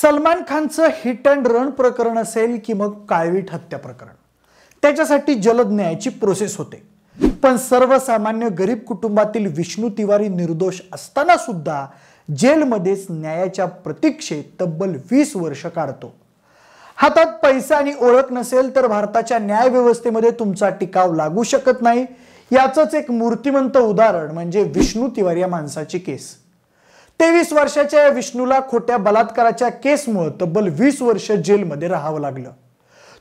सलमान खानचं hit and run प्रकरण असेल की मग काळवीट हत्या प्रकरण त्याच्यासाठी जलद न्यायाची प्रोसेस होते पण सर्वसामान्य गरीब कुटुंबातील विष्णू तिवारी निर्दोष असताना सुद्धा जेलमध्येच न्यायाच्या प्रतीक्षेत तब्बल वीस वर्ष काढतो हातात पैसा आणि ओळख नसेल तर भारताच्या न्यायव्यवस्थेमध्ये तुमचा टिकाव लागू शकत नाही याचंच एक मूर्तिमंत उदाहरण म्हणजे विष्णू तिवारी या माणसाची केस तेवीस वर्षाच्या विष्णूला खोट्या बलात्काराच्या केसमुळे तब्बल वीस वर्ष जेलमध्ये राहावं लागलं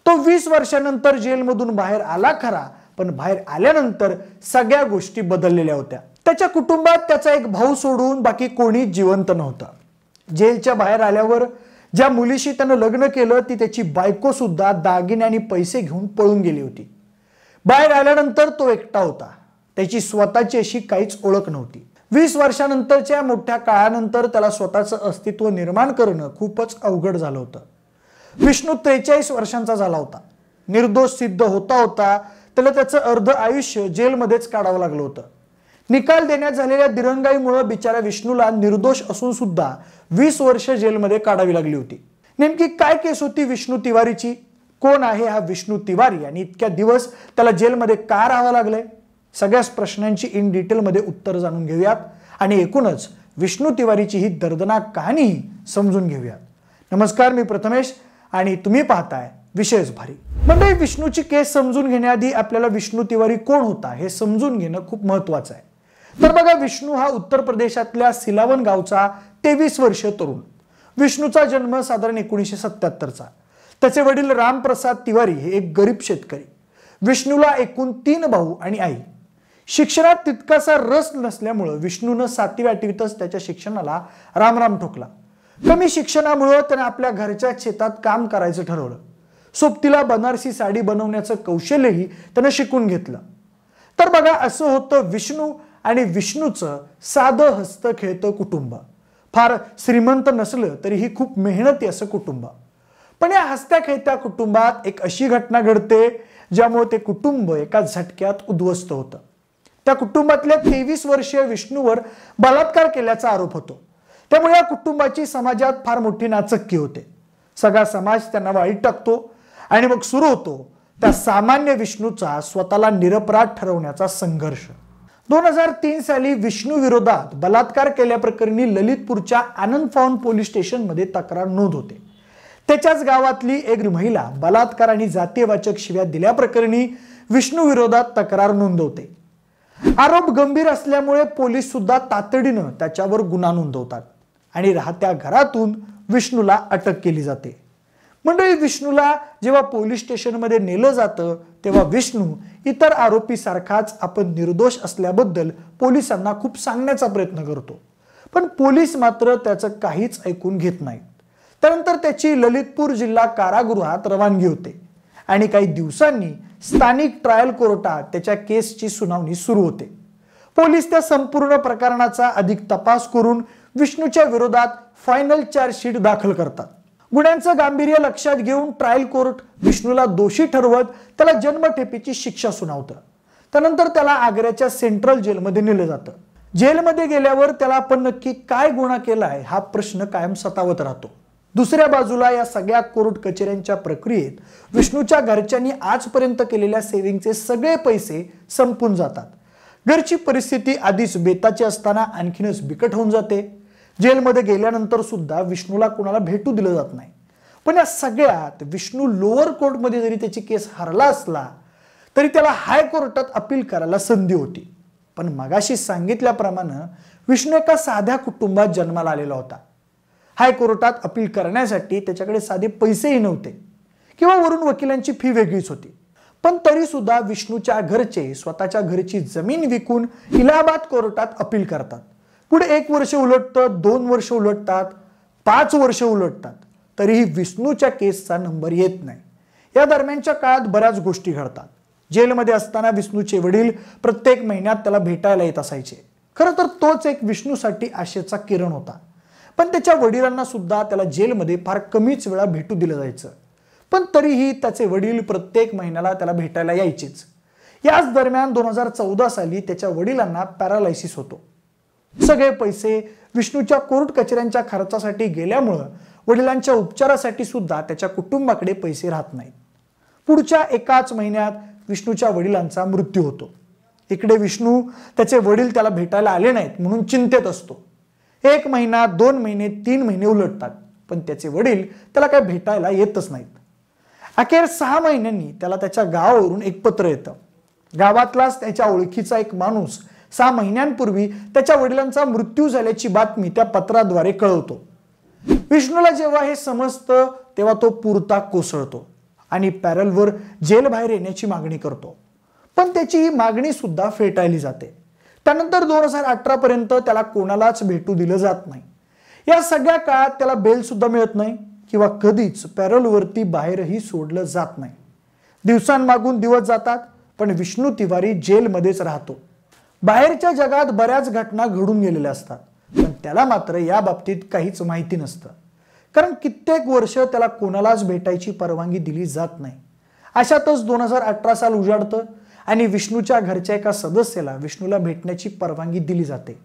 तो वीस वर्षानंतर जेलमधून बाहेर आला खरा पण बाहेर आल्यानंतर सगळ्या गोष्टी बदललेल्या होत्या त्याच्या कुटुंबात त्याचा एक भाऊ सोडून बाकी कोणी जिवंत नव्हता जेलच्या बाहेर आल्यावर ज्या मुलीशी त्यानं लग्न केलं ती त्याची बायको सुद्धा दागिने आणि पैसे घेऊन पळून गेली होती बाहेर आल्यानंतर तो एकटा होता त्याची स्वतःची अशी काहीच ओळख नव्हती वीस वर्षानंतरच्या मोठ्या काळानंतर त्याला स्वतःचं अस्तित्व निर्माण करणं खूपच अवघड झालं होतं विष्णू त्रेचाळीस वर्षांचा झाला होता निर्दोष सिद्ध होता होता त्याला त्याचं अर्ध आयुष्य जेलमध्येच काढावं लागलं होतं निकाल देण्यात झालेल्या दिरंगाईमुळं बिचाऱ्या विष्णूला निर्दोष असून सुद्धा वीस वर्ष जेलमध्ये काढावी लागली होती नेमकी काय केस होती विष्णू तिवारीची कोण आहे हा विष्णू तिवारी आणि इतक्या दिवस त्याला जेलमध्ये का राहावं लागलंय सगळ्याच प्रश्नांची इन डिटेलमध्ये उत्तर जाणून घेऊयात आणि एकूणच विष्णू तिवारीची ही दर्दनाक कहाणी समजून घेऊयात नमस्कार मी प्रथमेश आणि तुम्ही पाहताय विशेष भारी म्हणजे विष्णूची केस समजून घेण्याआधी आपल्याला विष्णू तिवारी कोण होता हे समजून घेणं खूप महत्वाचं आहे तर बघा विष्णू हा उत्तर प्रदेशातल्या सिलावन गावचा तेवीस वर्ष तरुण विष्णूचा जन्म साधारण एकोणीसशे सत्याहत्तरचा त्याचे वडील रामप्रसाद तिवारी हे एक गरीब शेतकरी विष्णूला एकूण तीन भाऊ आणि आई शिक्षणात तितकासा रस नसल्यामुळं विष्णूनं सातवी आठवीतच त्याच्या शिक्षणाला रामराम ठोकला कमी शिक्षणामुळं त्याने आपल्या घरच्या शेतात काम करायचं ठरवलं सोबतीला बनारसी साडी बनवण्याचं कौशल्यही त्यानं शिकून घेतलं तर बघा असं होतं विष्णू आणि विष्णूचं साधं हस्त खेळतं कुटुंब फार श्रीमंत नसलं तरीही खूप मेहनती असं कुटुंब पण या हसत्या खेळत्या कुटुंबात एक अशी घटना घडते ज्यामुळे ते कुटुंब एका झटक्यात उद्ध्वस्त होतं त्या कुटुंबातल्या तेवीस वर्षीय विष्णूवर बलात्कार केल्याचा आरोप होतो त्यामुळे या कुटुंबाची समाजात फार मोठी नाचक्की होते सगळा समाज त्यांना वाईट टाकतो आणि मग सुरू होतो त्या सामान्य विष्णूचा स्वतःला निरपराध ठरवण्याचा संघर्ष दोन हजार तीन साली विष्णू विरोधात बलात्कार केल्याप्रकरणी ललितपूरच्या आनंद फाऊन पोलीस स्टेशनमध्ये तक्रार नोंद होते त्याच्याच गावातली एक महिला बलात्कार आणि जातीयवाचक शिव्या दिल्याप्रकरणी विष्णू विरोधात तक्रार नोंदवते आरोप गंभीर असल्यामुळे पोलीस सुद्धा तातडीनं त्याच्यावर गुन्हा नोंदवतात आणि राहत्या घरातून विष्णूला अटक केली जाते मंडळी विष्णूला जेव्हा पोलीस स्टेशनमध्ये नेलं जातं तेव्हा विष्णू इतर आरोपी सारखाच आपण निर्दोष असल्याबद्दल पोलिसांना खूप सांगण्याचा प्रयत्न करतो पण पोलीस मात्र त्याचं काहीच ऐकून घेत नाहीत त्यानंतर त्याची ललितपूर जिल्हा कारागृहात रवानगी होते आणि काही दिवसांनी स्थानिक ट्रायल कोर्टात त्याच्या केसची सुनावणी सुरू होते पोलीस त्या संपूर्ण प्रकरणाचा अधिक तपास करून विष्णूच्या विरोधात फायनल चार्जशीट दाखल करतात गुन्ह्यांचं गांभीर्य लक्षात घेऊन ट्रायल कोर्ट विष्णूला दोषी ठरवत त्याला जन्मठेपेची शिक्षा सुनावतं त्यानंतर त्याला आग्र्याच्या सेंट्रल जेलमध्ये नेलं जातं जेलमध्ये गेल्यावर त्याला आपण नक्की काय गुन्हा केलाय हा प्रश्न कायम सतावत राहतो दुसऱ्या बाजूला या सगळ्या कोर्ट कचेऱ्यांच्या प्रक्रियेत विष्णूच्या घरच्यांनी आजपर्यंत केलेल्या सेविंगचे सगळे पैसे संपून जातात घरची परिस्थिती आधीच बेताची असताना आणखीनच बिकट होऊन जाते जेलमध्ये गेल्यानंतर सुद्धा विष्णूला कोणाला भेटू दिलं जात नाही पण या सगळ्यात विष्णू लोअर कोर्टमध्ये जरी त्याची केस हरला असला तरी त्याला हायकोर्टात अपील करायला संधी होती पण मगाशी सांगितल्याप्रमाणे विष्णू एका साध्या कुटुंबात जन्माला आलेला होता हायकोर्टात अपील करण्यासाठी त्याच्याकडे साधे पैसेही नव्हते किंवा वरून वकिलांची फी वेगळीच होती पण तरी सुद्धा विष्णूच्या घरचे स्वतःच्या घरची जमीन विकून इलाहाबाद कोर्टात अपील करतात पुढे एक वर्ष उलटत दोन वर्ष उलटतात पाच वर्ष उलटतात तरीही विष्णूच्या केसचा नंबर येत नाही या दरम्यानच्या काळात बऱ्याच गोष्टी घडतात जेलमध्ये असताना विष्णूचे वडील प्रत्येक महिन्यात त्याला भेटायला येत असायचे खर तर तोच एक विष्णूसाठी आशेचा किरण होता पण त्याच्या वडिलांना सुद्धा त्याला जेलमध्ये फार कमीच वेळा भेटू दिलं जायचं पण तरीही त्याचे वडील प्रत्येक महिन्याला त्याला भेटायला यायचेच याच दरम्यान दोन हजार चौदा साली त्याच्या वडिलांना पॅरालायसिस होतो सगळे पैसे विष्णूच्या कोर्ट कचऱ्यांच्या खर्चासाठी गेल्यामुळं वडिलांच्या उपचारासाठी सुद्धा त्याच्या कुटुंबाकडे पैसे राहत नाहीत पुढच्या एकाच महिन्यात विष्णूच्या वडिलांचा मृत्यू होतो इकडे विष्णू त्याचे वडील त्याला भेटायला आले नाहीत म्हणून चिंतेत असतो एक महिना दोन महिने तीन महिने उलटतात पण त्याचे वडील त्याला काय भेटायला येतच नाहीत अखेर सहा महिन्यांनी त्याला त्याच्या गावावरून एक पत्र येतं गावातलाच त्याच्या ओळखीचा एक माणूस सहा महिन्यांपूर्वी त्याच्या वडिलांचा मृत्यू झाल्याची बातमी त्या पत्राद्वारे कळवतो विष्णूला जेव्हा हे समजतं तेव्हा तो पुरता कोसळतो आणि पॅरलवर जेल बाहेर येण्याची मागणी करतो पण त्याची ही मागणी सुद्धा फेटाळली जाते त्यानंतर दोन हजार पर्यंत त्याला कोणालाच भेटू दिलं जात नाही या सगळ्या काळात त्याला बेल सुद्धा मिळत नाही किंवा कधीच पॅरलवरती बाहेरही सोडलं जात नाही दिवसांमागून दिवस जातात पण विष्णू तिवारी जेलमध्येच राहतो बाहेरच्या जगात बऱ्याच घटना घडून गेलेल्या असतात पण त्याला मात्र या बाबतीत काहीच माहिती नसतं कारण कित्येक वर्ष त्याला कोणालाच भेटायची परवानगी दिली जात नाही अशातच दोन हजार अठरा साल उजाडतं आणि विष्णूच्या घरच्या एका सदस्याला विष्णूला भेटण्याची परवानगी दिली जाते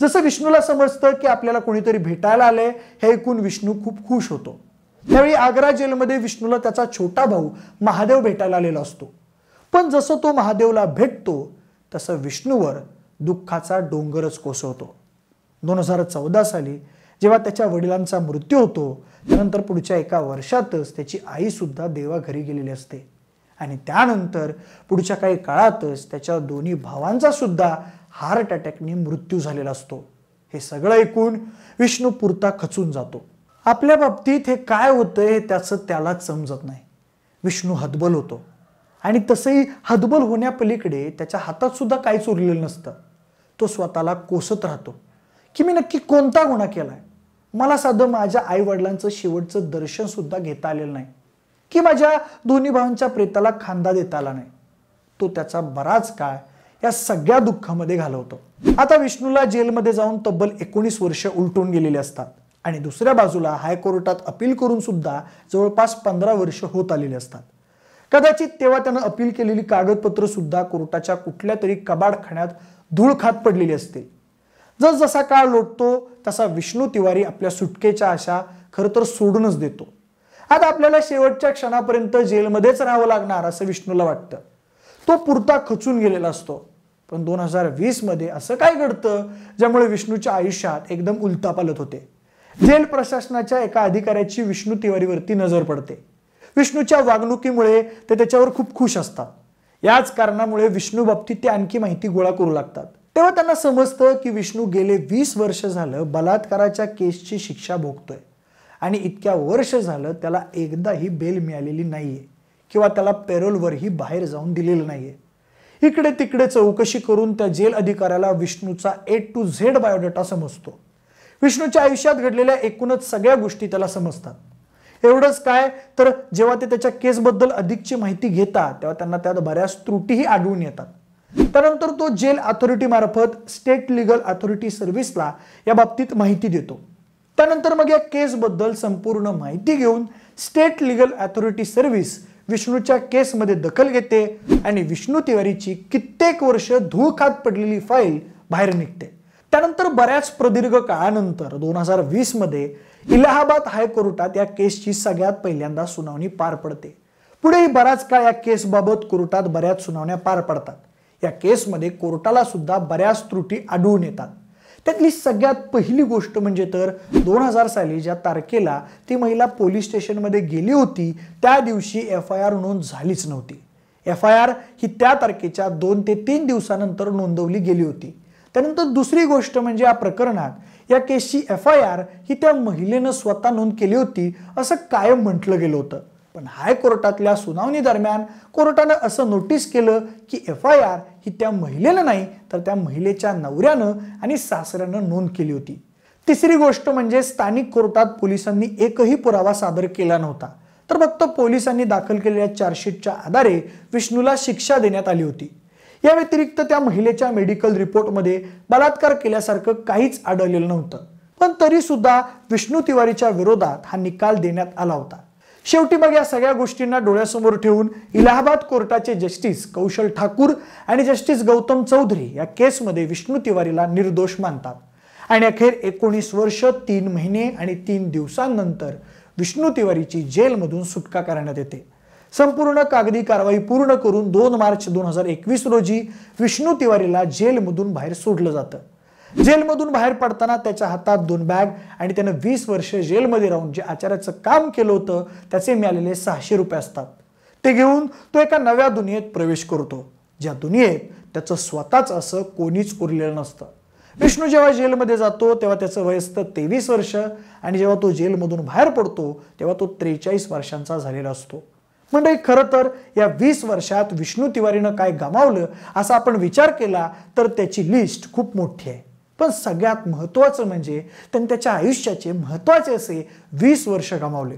जसं विष्णूला समजतं की आपल्याला कोणीतरी भेटायला आलंय हे ऐकून विष्णू खूप खुश होतो त्यावेळी आग्रा जेलमध्ये विष्णूला त्याचा छोटा भाऊ महादेव भेटायला आलेला असतो पण जसं तो महादेवला भेटतो तसं विष्णूवर दुःखाचा डोंगरच कोसळतो दोन हजार चौदा साली जेव्हा त्याच्या वडिलांचा मृत्यू होतो त्यानंतर पुढच्या एका वर्षातच त्याची आईसुद्धा देवाघरी गेलेली असते आणि त्यानंतर पुढच्या काही काळातच त्याच्या दोन्ही भावांचा सुद्धा हार्ट अटॅकने मृत्यू झालेला असतो हे सगळं ऐकून विष्णू पुरता खचून जातो आपल्या बाबतीत हे काय होतं हे त्याचं त्याला समजत नाही विष्णू हतबल होतो आणि तसंही हतबल होण्यापलीकडे त्याच्या हातात सुद्धा काहीच उरलेलं नसतं तो स्वतःला कोसत राहतो की मी नक्की कोणता गुन्हा केलाय मला साधं माझ्या आईवडिलांचं शेवटचं दर्शन सुद्धा घेता आलेलं नाही की माझ्या दोन्ही भावांच्या प्रेताला खांदा देता आला नाही तो त्याचा बराच काळ या सगळ्या दुःखामध्ये घालवतो आता विष्णूला जेलमध्ये जाऊन तब्बल एकोणीस वर्ष उलटून गेलेले असतात आणि दुसऱ्या बाजूला हायकोर्टात अपील करून सुद्धा जवळपास पंधरा वर्ष होत आलेली असतात कदाचित तेव्हा त्यानं अपील केलेली कागदपत्र सुद्धा कोर्टाच्या कुठल्या तरी कबाड खाण्यात धूळ खात पडलेली असते जसा काळ लोटतो तसा विष्णू तिवारी आपल्या सुटकेच्या आशा खरं तर सोडूनच देतो आता आपल्याला शेवटच्या क्षणापर्यंत जेलमध्येच राहावं लागणार असं विष्णूला वाटतं तो पुरता खचून गेलेला असतो पण दोन हजार मध्ये असं काय घडतं ज्यामुळे विष्णूच्या आयुष्यात एकदम पालत होते जेल प्रशासनाच्या एका अधिकाऱ्याची विष्णू तिवारीवरती नजर पडते विष्णूच्या वागणुकीमुळे ते त्याच्यावर खूप खुश असतात याच कारणामुळे विष्णू बाबतीत ते आणखी माहिती गोळा करू लागतात तेव्हा त्यांना समजतं की विष्णू गेले वीस वर्ष झालं बलात्काराच्या केसची शिक्षा भोगतोय आणि इतक्या वर्ष झालं त्याला एकदा ही बेल मिळालेली नाही आहे किंवा त्याला पेरोलवरही बाहेर जाऊन दिलेलं नाही आहे इकडे तिकडे चौकशी करून त्या जेल अधिकाऱ्याला विष्णूचा ए टू झेड बायोडेटा समजतो विष्णूच्या आयुष्यात घडलेल्या एकूणच सगळ्या गोष्टी त्याला समजतात एवढंच काय तर जेव्हा ते त्याच्या केसबद्दल अधिकची माहिती घेतात तेव्हा त्यांना त्यात बऱ्याच त्रुटीही आढळून येतात त्यानंतर तो जेल अथॉरिटी मार्फत स्टेट लिगल अथॉरिटी सर्व्हिसला या बाबतीत माहिती देतो त्यानंतर मग या केसबद्दल संपूर्ण माहिती घेऊन स्टेट लिगल अथॉरिटी सर्व्हिस विष्णूच्या केसमध्ये दखल घेते आणि विष्णू तिवारीची कित्येक वर्ष धूळ पडलेली फाईल बाहेर निघते त्यानंतर बऱ्याच प्रदीर्घ काळानंतर दोन हजार वीसमध्ये इलाहाबाद हायकोर्टात या केसची सगळ्यात पहिल्यांदा सुनावणी पार पडते पुढेही बराच काळ या केसबाबत कोर्टात बऱ्याच सुनावण्या पार पडतात या केसमध्ये कोर्टाला सुद्धा बऱ्याच त्रुटी आढळून येतात त्यातली सगळ्यात पहिली गोष्ट म्हणजे तर दोन हजार साली ज्या तारखेला ती महिला पोलीस स्टेशनमध्ये गेली होती त्या दिवशी एफ आय आर नोंद झालीच नव्हती एफ आय आर ही त्या तारखेच्या दोन ते तीन दिवसानंतर नोंदवली गेली होती त्यानंतर दुसरी गोष्ट म्हणजे या प्रकरणात या केसची एफ आय आर ही त्या महिलेनं स्वतः नोंद केली होती असं कायम म्हटलं गेलं होतं पण हायकोर्टातल्या सुनावणी दरम्यान कोर्टानं असं नोटीस केलं की एफ आय आर ही त्या महिलेला नाही तर त्या महिलेच्या नवऱ्यानं आणि सासऱ्यानं नोंद केली होती तिसरी गोष्ट म्हणजे स्थानिक कोर्टात पोलिसांनी एकही पुरावा सादर केला नव्हता तर फक्त पोलिसांनी दाखल केलेल्या चार्जशीटच्या आधारे विष्णूला शिक्षा देण्यात आली होती या व्यतिरिक्त त्या महिलेच्या मेडिकल रिपोर्टमध्ये बलात्कार केल्यासारखं काहीच आढळलेलं नव्हतं पण तरीसुद्धा विष्णू तिवारीच्या विरोधात हा निकाल देण्यात आला होता शेवटी मग या सगळ्या गोष्टींना डोळ्यासमोर ठेवून इलाहाबाद कोर्टाचे जस्टिस कौशल ठाकूर आणि जस्टिस गौतम चौधरी या केसमध्ये विष्णू तिवारीला निर्दोष मानतात आणि अखेर एकोणीस वर्ष तीन महिने आणि तीन दिवसांनंतर विष्णू तिवारीची जेलमधून सुटका करण्यात येते संपूर्ण कागदी कारवाई पूर्ण करून दोन मार्च दोन हजार एकवीस रोजी विष्णू तिवारीला जेलमधून बाहेर सोडलं जातं जेलमधून बाहेर पडताना त्याच्या हातात दोन बॅग आणि त्यानं वीस वर्ष जेलमध्ये राहून जे आचाराचं काम केलं होतं त्याचे मिळालेले सहाशे रुपये असतात ते घेऊन तो एका नव्या दुनियेत प्रवेश करतो ज्या दुनियेत त्याचं स्वतःच असं कोणीच उरलेलं नसतं विष्णू जेव्हा जेलमध्ये जातो तेव्हा त्याचं वय असतं तेवीस वर्ष आणि जेव्हा तो जेलमधून बाहेर पडतो तेव्हा तो त्रेचाळीस वर्षांचा झालेला असतो म्हणजे खरं तर या वीस वर्षात विष्णू तिवारीनं काय गमावलं असा आपण विचार केला तर त्याची लिस्ट खूप मोठी आहे पण सगळ्यात महत्त्वाचं म्हणजे त्यांनी त्याच्या आयुष्याचे महत्त्वाचे असे वीस वर्ष गमावले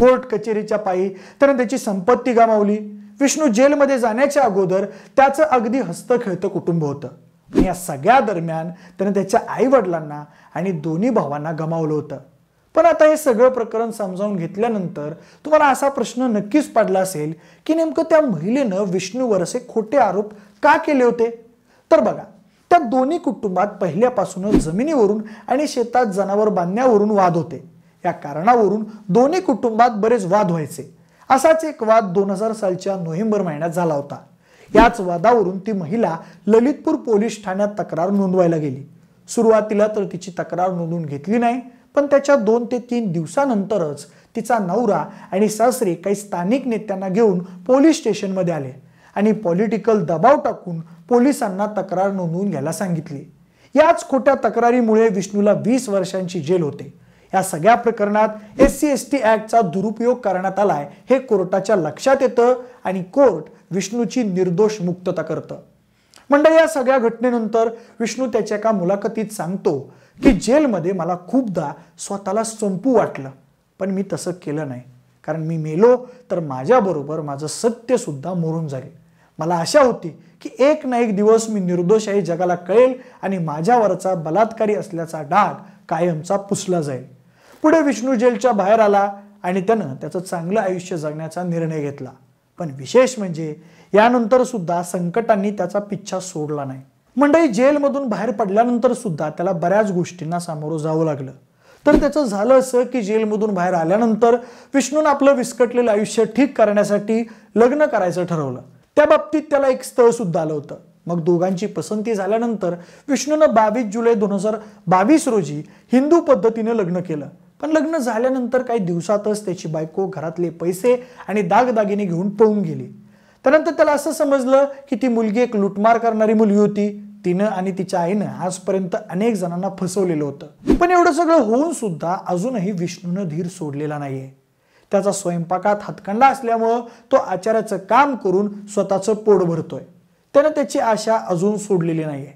कोर्ट कचेरीच्या पायी त्याने त्याची संपत्ती गमावली विष्णू जेलमध्ये जाण्याच्या अगोदर त्याचं अगदी हस्तखेळतं कुटुंब होतं या सगळ्या दरम्यान त्याने त्याच्या आईवडिलांना आणि दोन्ही भावांना गमावलं होतं पण आता हे सगळं प्रकरण समजावून घेतल्यानंतर तुम्हाला असा प्रश्न नक्कीच पडला असेल की नेमकं त्या महिलेनं विष्णूवर असे खोटे आरोप का केले होते तर बघा त्या दोन्ही कुटुंबात पहिल्यापासूनच जमिनीवरून आणि शेतात जनावर बांधण्यावरून वाद होते या कारणावरून दोन्ही कुटुंबात बरेच वाद व्हायचे असाच एक वाद दोन हजार सालच्या नोव्हेंबर महिन्यात झाला होता याच वादावरून ती महिला ललितपूर पोलीस ठाण्यात तक्रार नोंदवायला गेली सुरुवातीला तर तिची तक्रार नोंदवून घेतली नाही पण त्याच्या दोन ते तीन दिवसानंतरच तिचा नवरा आणि सासरे काही स्थानिक नेत्यांना घेऊन पोलीस स्टेशनमध्ये आले आणि पॉलिटिकल दबाव टाकून पोलिसांना तक्रार नोंदवून घ्यायला सांगितली याच खोट्या तक्रारीमुळे विष्णूला वीस वर्षांची जेल होते या सगळ्या प्रकरणात एस सी एस टी ॲक्टचा दुरुपयोग करण्यात आलाय हे कोर्टाच्या लक्षात येतं आणि कोर्ट विष्णूची निर्दोष मुक्तता करतं मंडळ या सगळ्या घटनेनंतर विष्णू त्याच्या एका मुलाखतीत सांगतो की जेलमध्ये मला खूपदा स्वतःला संपू वाटलं पण मी तसं केलं नाही कारण मी मेलो तर माझ्याबरोबर माझं सत्यसुद्धा मरून जाईल मला आशा होती की एक ना एक दिवस मी निर्दोषही जगाला कळेल आणि माझ्यावरचा बलात्कारी असल्याचा डाग कायमचा पुसला जाईल पुढे विष्णू जेलच्या बाहेर आला आणि त्यानं त्याचं चांगलं आयुष्य जगण्याचा निर्णय घेतला पण विशेष म्हणजे यानंतर सुद्धा संकटांनी त्याचा पिच्छा सोडला नाही मंडळी जेलमधून बाहेर पडल्यानंतर सुद्धा त्याला बऱ्याच गोष्टींना सामोरं जावं लागलं तर त्याचं झालं असं की जेलमधून बाहेर आल्यानंतर विष्णून आपलं विस्कटलेलं आयुष्य ठीक करण्यासाठी लग्न करायचं ठरवलं त्या बाबतीत त्याला एक स्थळ सुद्धा आलं होतं मग दोघांची पसंती झाल्यानंतर विष्णूनं बावीस जुलै दोन हजार बावीस रोजी हिंदू पद्धतीनं लग्न केलं पण लग्न झाल्यानंतर काही दिवसातच त्याची बायको घरातले पैसे आणि दागदागिने घेऊन पळून गेली त्यानंतर त्याला असं समजलं की ती मुलगी एक लुटमार करणारी मुलगी होती तिनं आणि तिच्या आईनं आजपर्यंत अनेक जणांना फसवलेलं होतं पण एवढं सगळं होऊन सुद्धा अजूनही विष्णूनं धीर सोडलेला नाहीये त्याचा स्वयंपाकात हातखंडा असल्यामुळं तो आचाराचं काम करून स्वतःचं पोट भरतोय त्यानं त्याची आशा अजून सोडलेली नाही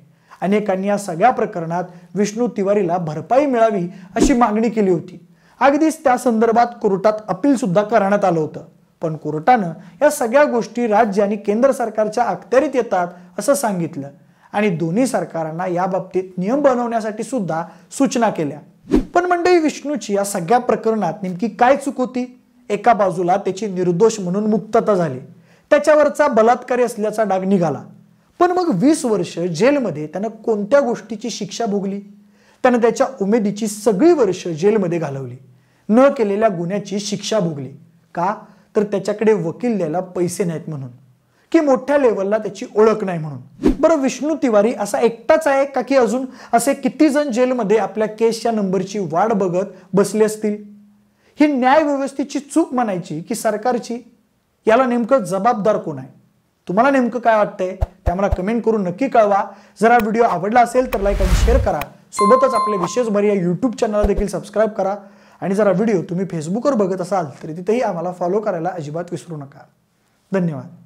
अनेकांनी या सगळ्या प्रकरणात विष्णू तिवारीला भरपाई मिळावी अशी मागणी केली होती अगदीच त्या संदर्भात कोर्टात अपील सुद्धा करण्यात आलं होतं पण कोर्टानं या सगळ्या गोष्टी राज्य आणि केंद्र सरकारच्या अखत्यारीत येतात असं सांगितलं आणि दोन्ही सरकारांना याबाबतीत नियम बनवण्यासाठी सुद्धा सूचना केल्या पण मंडळी विष्णूची या सगळ्या प्रकरणात नेमकी काय चूक होती एका बाजूला त्याची निर्दोष म्हणून मुक्तता झाली त्याच्यावरचा बलात्कारी असल्याचा डाग निघाला पण मग वीस वर्ष जेलमध्ये त्यानं कोणत्या गोष्टीची शिक्षा भोगली त्यानं त्याच्या उमेदीची सगळी वर्ष जेलमध्ये घालवली न केलेल्या गुन्ह्याची शिक्षा भोगली का तर त्याच्याकडे वकील द्यायला पैसे नाहीत म्हणून की मोठ्या लेवलला त्याची ओळख नाही म्हणून बरं विष्णू तिवारी असा एकटाच आहे का की अजून असे किती जण जेलमध्ये आपल्या केसच्या नंबरची वाट बघत बसले असतील ही न्यायव्यवस्थेची चूक म्हणायची की सरकारची याला नेमकं जबाबदार कोण आहे तुम्हाला नेमकं काय वाटतंय ते मला कमेंट करून नक्की कळवा जर हा व्हिडिओ आवडला असेल तर लाईक आणि शेअर करा सोबतच आपल्या विशेष भर या यूट्यूब चॅनलला देखील सबस्क्राईब करा आणि जरा व्हिडिओ तुम्ही फेसबुकवर बघत असाल तरी तिथेही आम्हाला फॉलो करायला अजिबात विसरू नका धन्यवाद